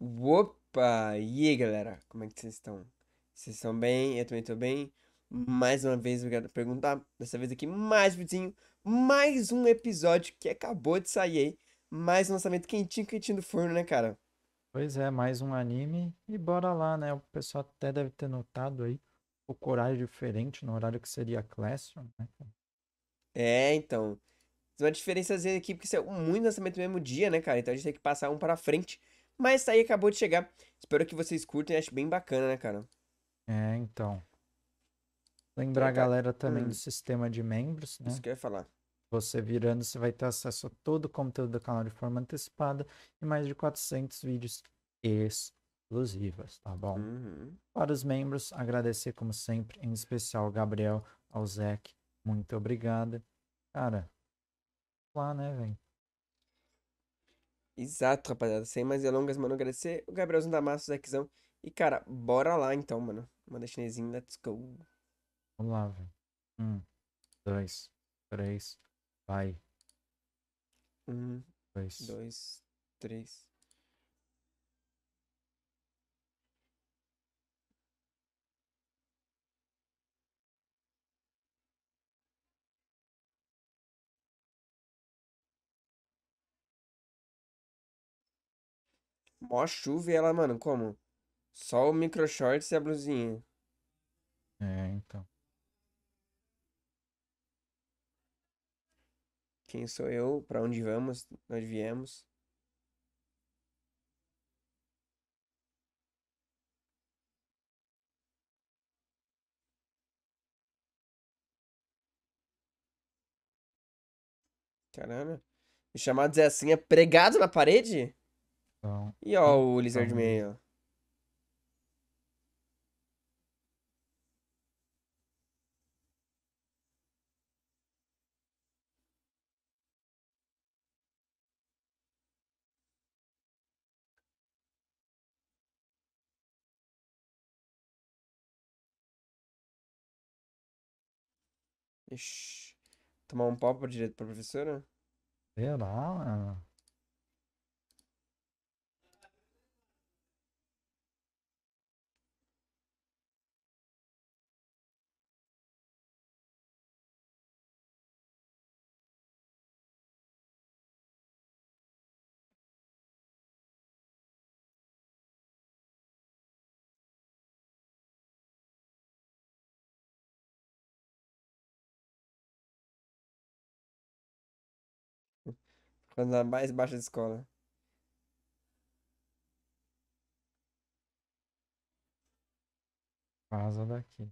Opa! E aí, galera? Como é que vocês estão? Vocês estão bem? Eu também estou bem. Mais uma vez, obrigado por perguntar. Dessa vez aqui, mais vizinho, mais um episódio que acabou de sair aí. Mais um lançamento quentinho, quentinho do forno, né, cara? Pois é, mais um anime. E bora lá, né? O pessoal até deve ter notado aí o horário diferente no horário que seria Classroom, né? É, então. uma diferençazinha aqui, porque isso é muito lançamento no mesmo dia, né, cara? Então a gente tem que passar um para frente. Mas isso aí acabou de chegar. Espero que vocês curtem, acho bem bacana, né, cara? É, então. Lembrar então, a tá. galera também hum. do sistema de membros, né? Isso que eu ia falar. Você virando, você vai ter acesso a todo o conteúdo do canal de forma antecipada e mais de 400 vídeos exclusivas, tá bom? Uhum. Para os membros, agradecer como sempre, em especial ao Gabriel, ao Zeke, muito obrigado. Cara, lá, né, velho? Exato, rapaziada. Sem mais delongas, mano, agradecer o Gabrielzinho da Massa, o Zequizão. E, cara, bora lá então, mano. Manda chinesinho, let's go. Vamos lá, velho. Um, dois, três, vai. Um, dois, dois três, Mó chuva e ela, mano, como? Só o micro shorts e a blusinha. É, então. Quem sou eu? Pra onde vamos? Nós viemos. Caramba. Me chamar de assim, é pregado na parede? Então, e ó então, o Lizard então... Man, ó. Ixi. Tomar um papo direito pra professora? Sei lá, mano. Quando na mais baixa escola. Vaza daqui.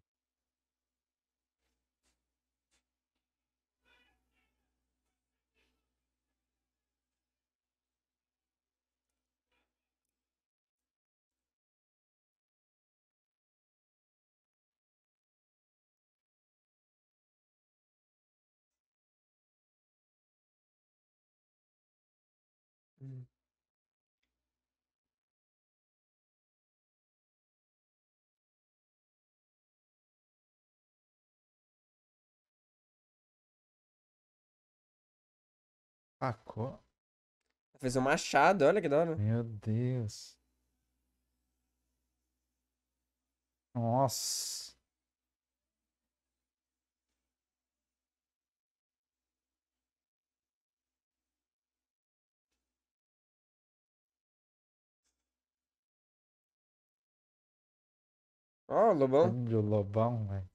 Facó. Fez um machado, olha que da hora. Meu Deus. Nossa. Ó, oh, Lobão. Olha Lobão, velho.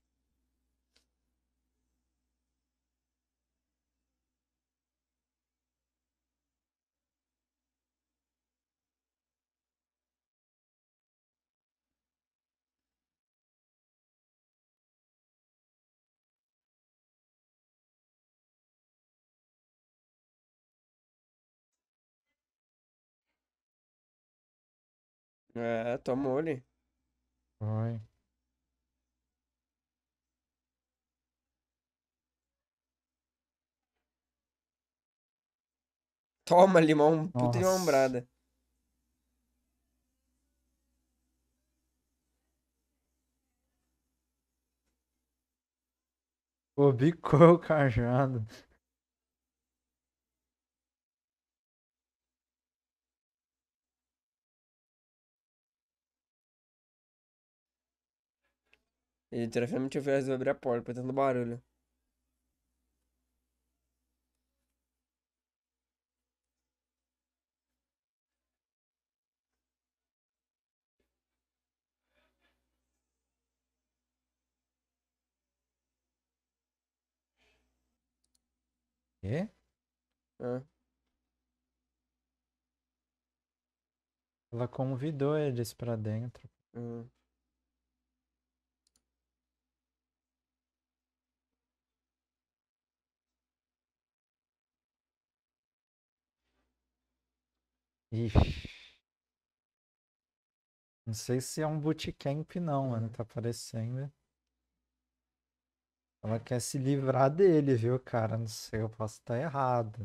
É, tomou ah. ali Foi. Toma, limão, puta de ombrada. Pô, bicou o cajado. Ele trafamente ouviu as abrir a porta, fazendo barulho. É? Ah. Ela convidou eles pra dentro. Hum. Ixi. Não sei se é um bootcamp, não, mano. Uhum. Tá aparecendo. Ela quer se livrar dele, viu, cara? Não sei, eu posso estar errado.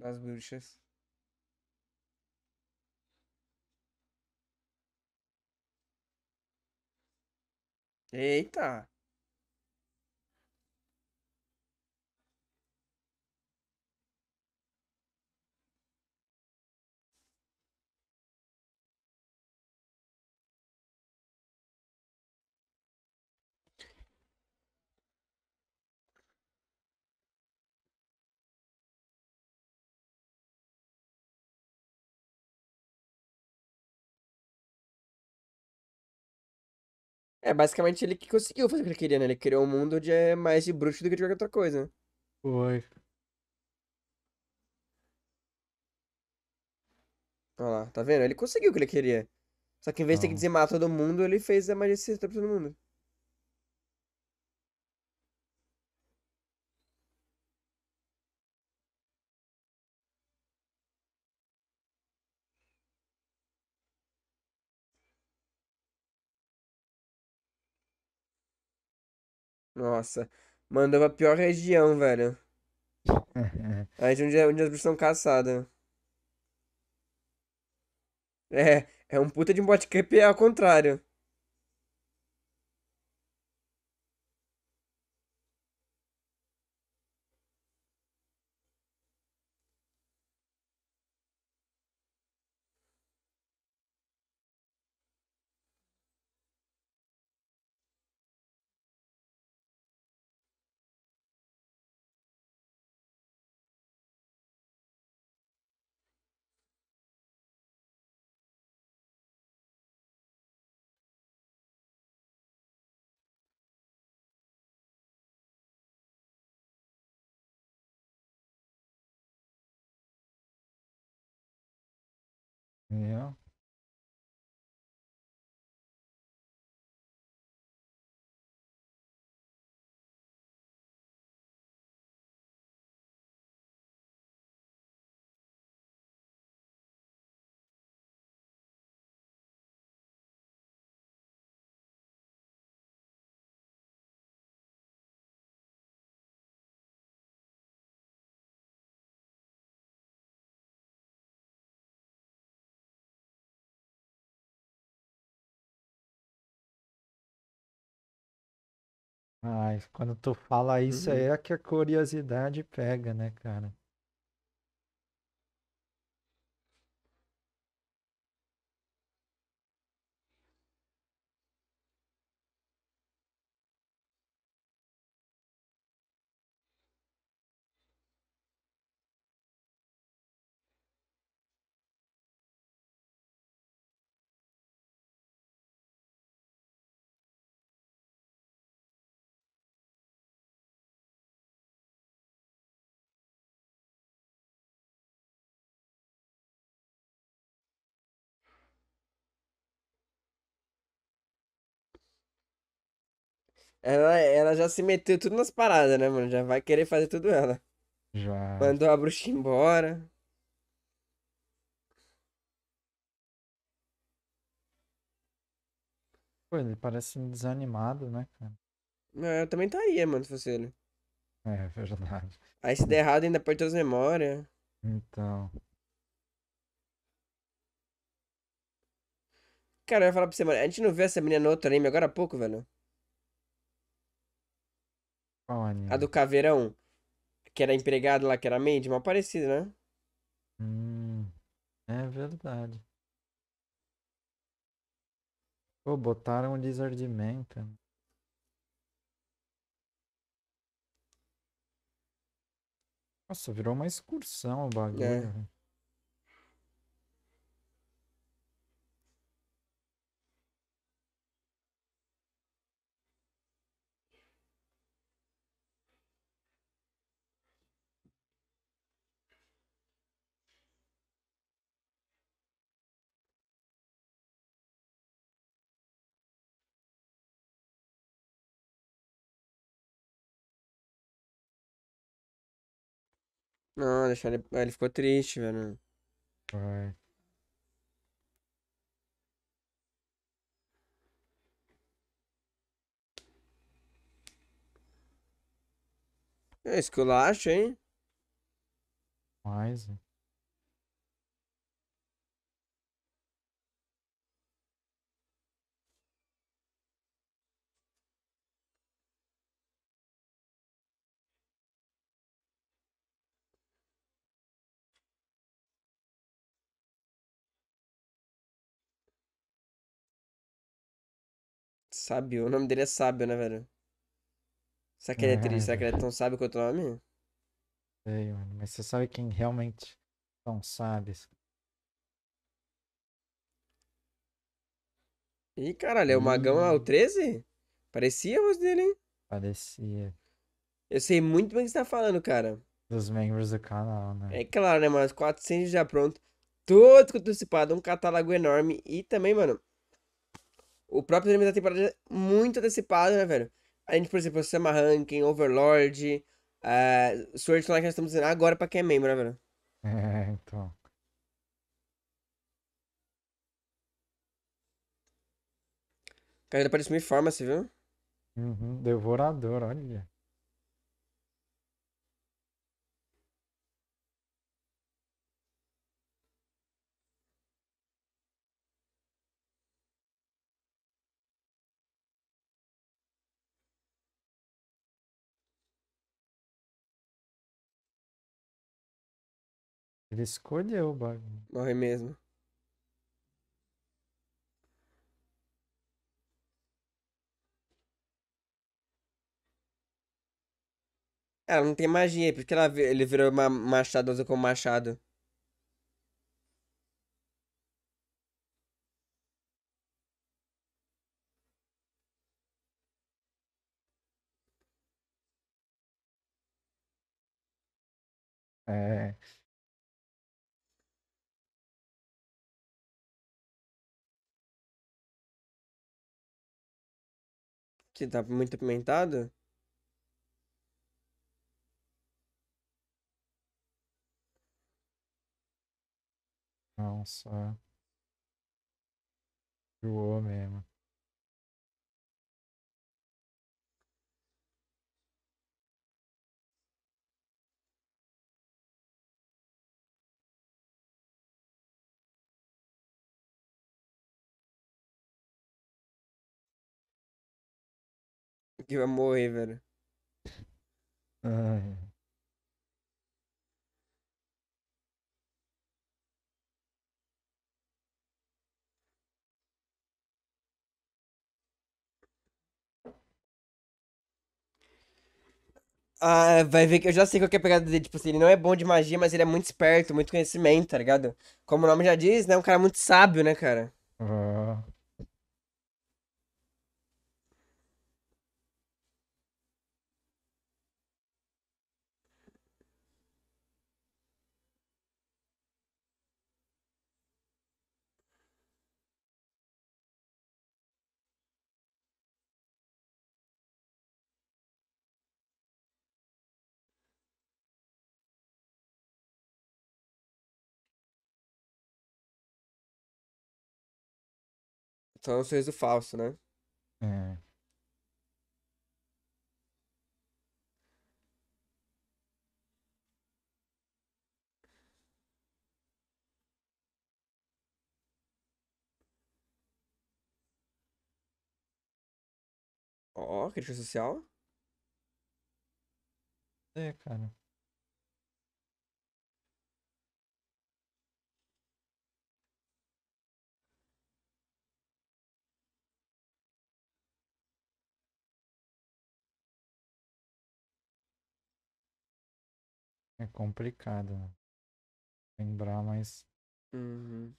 das bruxas. Eita! É, basicamente ele que conseguiu fazer o que ele queria, né? Ele criou um mundo de é, mais de bruxo do que de qualquer outra coisa. Né? Foi. Olha lá, tá vendo? Ele conseguiu o que ele queria. Só que em vez de ter que dizimar todo mundo, ele fez a magia pra todo mundo. Nossa. Mandou pra pior região, velho. Aí de onde, é, onde as bruxas são caçadas. É, é um puta de um bot camp ao contrário. Yeah. Mas quando tu fala isso uhum. aí é que a curiosidade pega, né, cara? Ela, ela já se meteu tudo nas paradas, né, mano? Já vai querer fazer tudo ela. Já. Mandou a bruxa embora. Pô, ele parece desanimado, né, cara? Não, eu também estaria, mano, se fosse ele. É, é verdade. Aí se der errado ainda perdeu as memórias. Então. Cara, eu ia falar pra você, mano, a gente não viu essa menina no outro anime agora há pouco, velho? Qual anime? A do Caveirão. Que era empregado lá, que era made, Mal parecido, né? Hum, é verdade. Pô, botaram o Lizard Man, cara. Nossa, virou uma excursão o é. bagulho. É. Não, deixar ele. Ele ficou triste, velho. Vai. É esculacho, hein? Mais. Sábio. O nome dele é Sábio, né, velho? Será que ele é, triste? Será que ele é tão sábio quanto o nome? Sei, mano. Mas você sabe quem realmente são sabe? Ih, caralho, é o Magão é o 13? Hum. Parecia a voz dele, hein? Parecia. Eu sei muito bem o que você tá falando, cara. Dos membros do canal, né? É claro, né, mano? 400 já pronto. Todo antecipado, um catálogo enorme. E também, mano, o próprio anime da temporada é muito antecipado, né, velho? A gente, por exemplo, Sama Ranking, Overlord, uh, Sword Online que nós estamos dizendo agora pra quem é membro, né, velho? É, então. Cara, ele parece uma forma, você viu? Uhum, devorador, olha. Ele escolheu o bagulho. Morre mesmo. Ela não tem magia, é porque ela, ele virou uma machadosa com machado. Que tá muito apimentado? Nossa. Doou mesmo. que vai morrer, velho. Ai. Ah, vai ver que eu já sei qual que é a pegada dele. Tipo assim, ele não é bom de magia, mas ele é muito esperto, muito conhecimento, tá ligado? Como o nome já diz, né? Um cara muito sábio, né, cara? Ah. Só um sorriso falso, né? É. Ó, crítica social? É, cara. É complicado né? lembrar, mas. Uhum.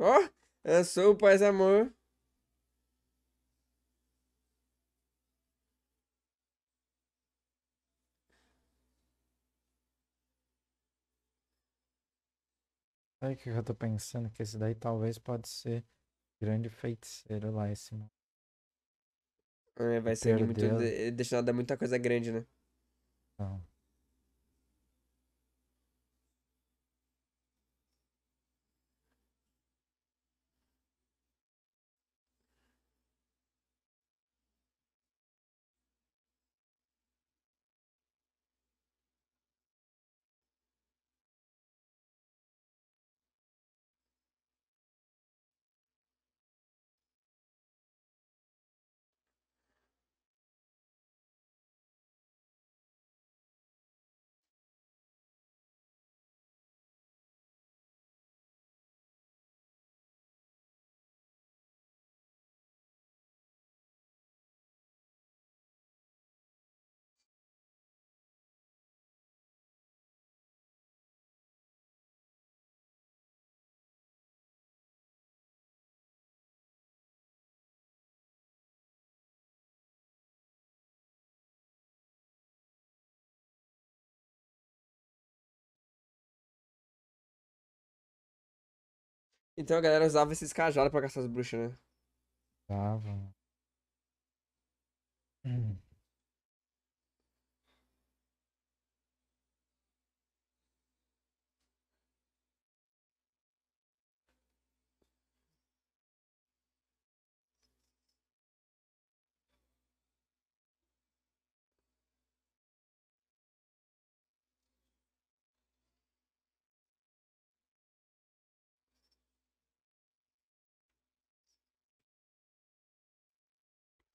Ó, oh, eu sou o Paz Amor. Sabe o que eu tô pensando? Que esse daí talvez pode ser grande feiticeiro lá, esse mano. É, vai ser muito. Deixar dar muita coisa grande, né? Não. Então a galera usava esses cajados pra caçar as bruxas, né? Usava. Hum.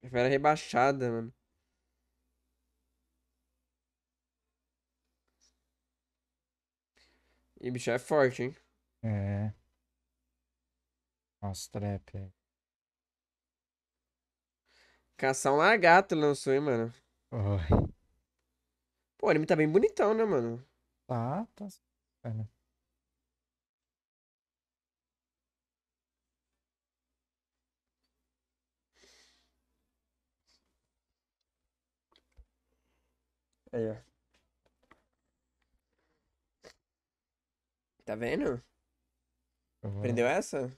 Fera rebaixada, mano. E bicho é forte, hein? É. Nossa, trap aí. É. Caçar um lagarto lançou, hein, mano. Oi. Pô, ele tá bem bonitão, né, mano? Tá, tá. É, né? Aí, é. ó. Tá vendo? Uhum. Aprendeu essa?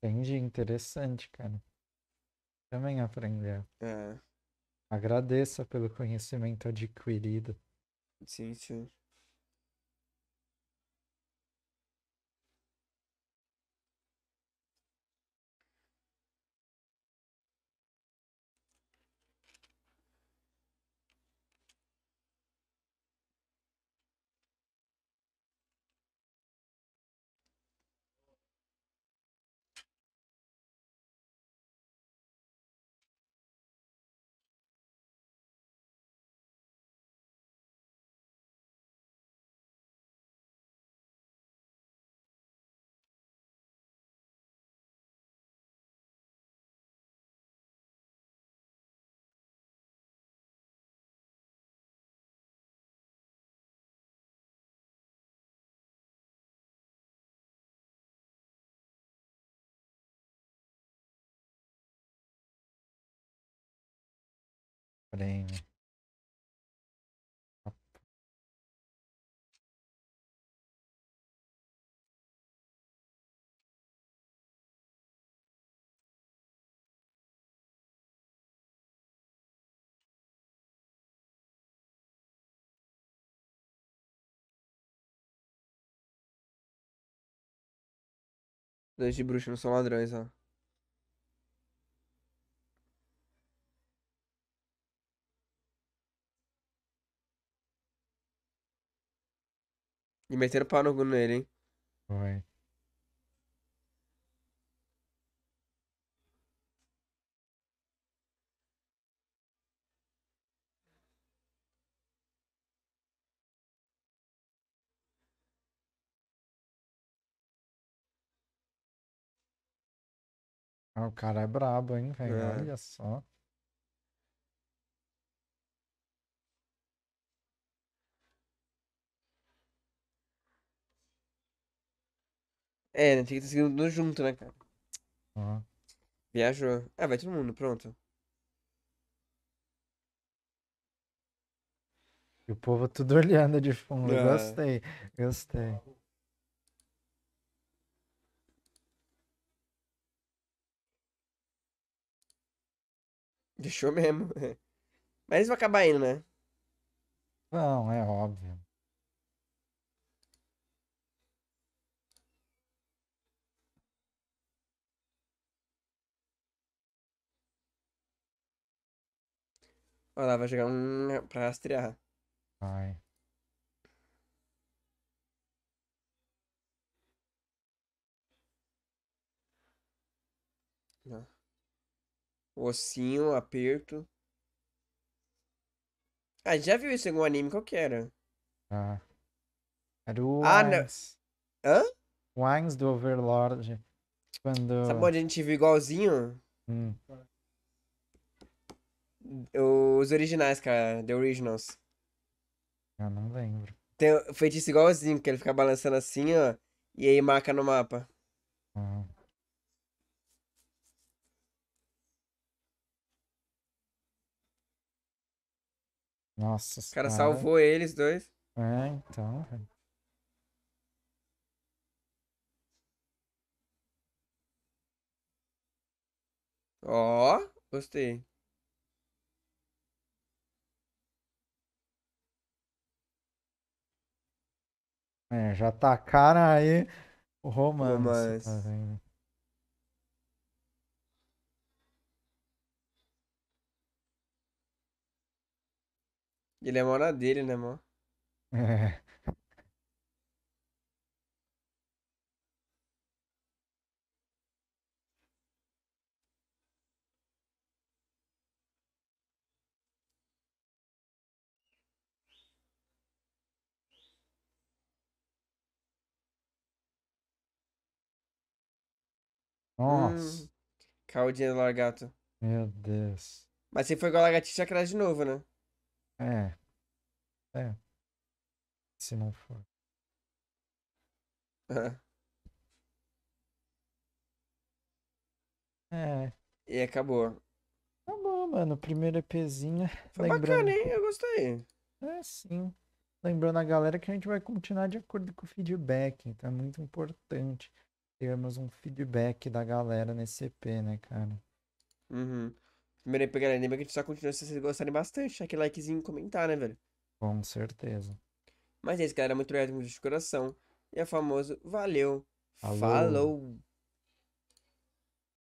Entendi, interessante, cara. Também aprendeu. É. Agradeça pelo conhecimento adquirido. Sim, sim. prêmio né? Dois de bruxa não são ladrões, ó. E metendo pau no nele, hein? Foi. Ah, o cara é brabo, hein, velho? É. Olha só. É, né? Tinha que ter seguido junto, né, cara? Uhum. Viajou. Ah, vai todo mundo, pronto. E o povo tudo olhando de fundo. Ah. Gostei, gostei. Deixou mesmo. Mas eles vão acabar indo, né? Não, é óbvio. Olha lá, vai chegar um pra rastrear. Vai. Ossinho, aperto. Ah, já viu isso em algum anime? Qual que era? Ah. Era o ah, Wines. Hã? Wines do Overlord. Quando... Sabe onde a gente viu igualzinho? Hum. Os originais, cara. The Originals. Eu não lembro. Tem o feitiço igualzinho, que ele fica balançando assim, ó. E aí marca no mapa. Uhum. Nossa O cara, cara salvou eles dois. É, então. Ó, oh, gostei. É, já tá cara aí o romance. romance. Ele é mora dele, né, mano? É. Nossa. Hum, caiu do lagarto. Meu Deus. Mas se for igual a lagartixa, cresce de novo, né? É. É. Se não for. é. E acabou. Acabou, tá mano. Primeiro EPzinho. É Foi lembrando... bacana, hein? Eu gostei. É, sim. Lembrando a galera que a gente vai continuar de acordo com o feedback, então é muito importante termos um feedback da galera nesse EP, né, cara? Uhum. Primeiro EP, galera, lembra que a gente só continua se vocês gostarem bastante. Aquele likezinho e comentar, né, velho? Com certeza. Mas é isso, galera. Muito obrigado, muito de coração. E é famoso, valeu. Falou.